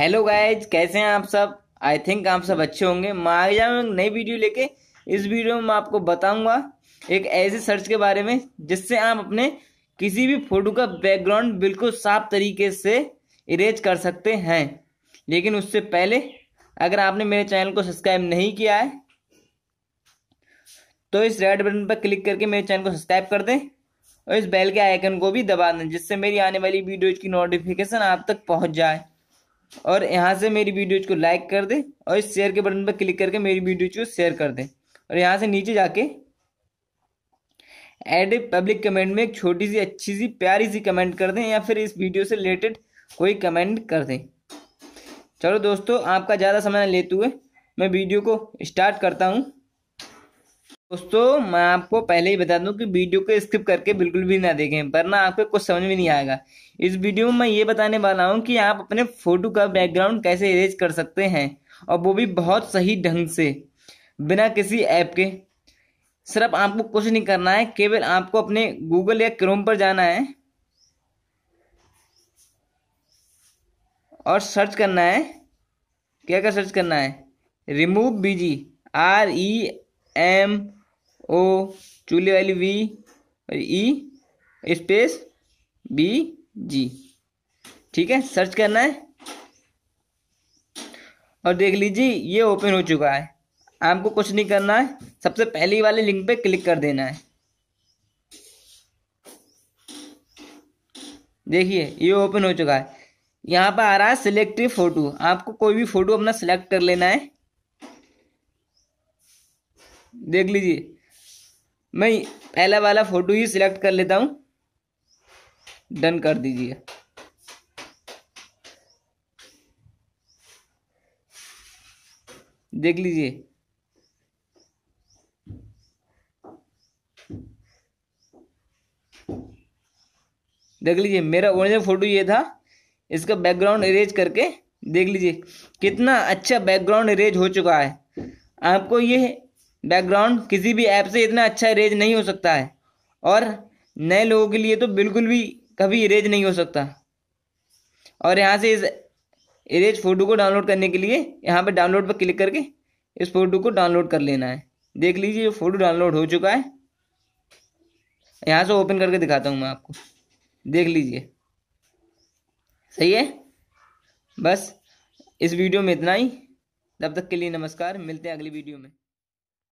hello guys कैसे हैं आप सब आई थिंक आप सब अच्छे होंगे मैं आ जाऊँ नई वीडियो लेके इस वीडियो में मैं आपको बताऊंगा एक ऐसे सर्च के बारे में जिससे आप अपने किसी भी फोटो का बैकग्राउंड बिल्कुल साफ तरीके से इरेज कर सकते हैं लेकिन उससे पहले अगर आपने मेरे चैनल को सब्सक्राइब नहीं किया है तो इस रेड बटन पर क्लिक करके मेरे चैनल को सब्सक्राइब कर दें और इस बेल के आइकन को भी दबा दें जिससे मेरी आने वाली वीडियोज की नोटिफिकेशन आप तक पहुँच जाए और यहाँ से मेरी वीडियोज को लाइक कर दे और इस शेयर के बटन पर क्लिक करके मेरी वीडियोज को शेयर कर दे और यहाँ से नीचे जाके एड पब्लिक कमेंट में एक छोटी सी अच्छी सी प्यारी सी कमेंट कर दें या फिर इस वीडियो से रिलेटेड कोई कमेंट कर दें चलो दोस्तों आपका ज़्यादा समय लेते हुए मैं वीडियो को स्टार्ट करता हूँ दोस्तों मैं आपको पहले ही बता दूं कि वीडियो को स्किप करके बिल्कुल भी ना देखें वरना आपको कुछ समझ में नहीं आएगा इस वीडियो में मैं ये बताने वाला हूं कि आप अपने फोटो का बैकग्राउंड कैसे अरेज कर सकते हैं और वो भी बहुत सही ढंग से बिना किसी ऐप के सिर्फ आपको कुछ नहीं करना है केवल आपको अपने गूगल या क्रोम पर जाना है और सर्च करना है क्या क्या सर्च करना है remove BG R E M O चूल्हे वाली वी और ई स्पेस बी जी ठीक है सर्च करना है और देख लीजिए ये ओपन हो चुका है आपको कुछ नहीं करना है सबसे पहली वाले लिंक पे क्लिक कर देना है देखिए ये ओपन हो चुका है यहाँ पर आ रहा है सिलेक्टिव फोटो आपको कोई भी फोटो अपना सिलेक्ट कर लेना है देख लीजिए मैं पहला वाला फोटो ही सिलेक्ट कर लेता हूँ डन कर दीजिए देख लीजिए देख लीजिए मेरा ओरिजिनल फोटो ये था इसका बैकग्राउंड इरेज करके देख लीजिए कितना अच्छा बैकग्राउंड इरेज हो चुका है आपको ये बैकग्राउंड किसी भी ऐप से इतना अच्छा इरेज नहीं हो सकता है और नए लोगों के लिए तो बिल्कुल भी कभी इरेज नहीं हो सकता और यहाँ से इस इरेज फ़ोटो को डाउनलोड करने के लिए यहाँ पर डाउनलोड पर क्लिक करके इस फ़ोटो को डाउनलोड कर लेना है देख लीजिए ये फ़ोटो डाउनलोड हो चुका है यहाँ से ओपन करके दिखाता हूँ मैं आपको देख लीजिए सही है बस इस वीडियो में इतना ही तब तक के लिए नमस्कार मिलते हैं अगली वीडियो में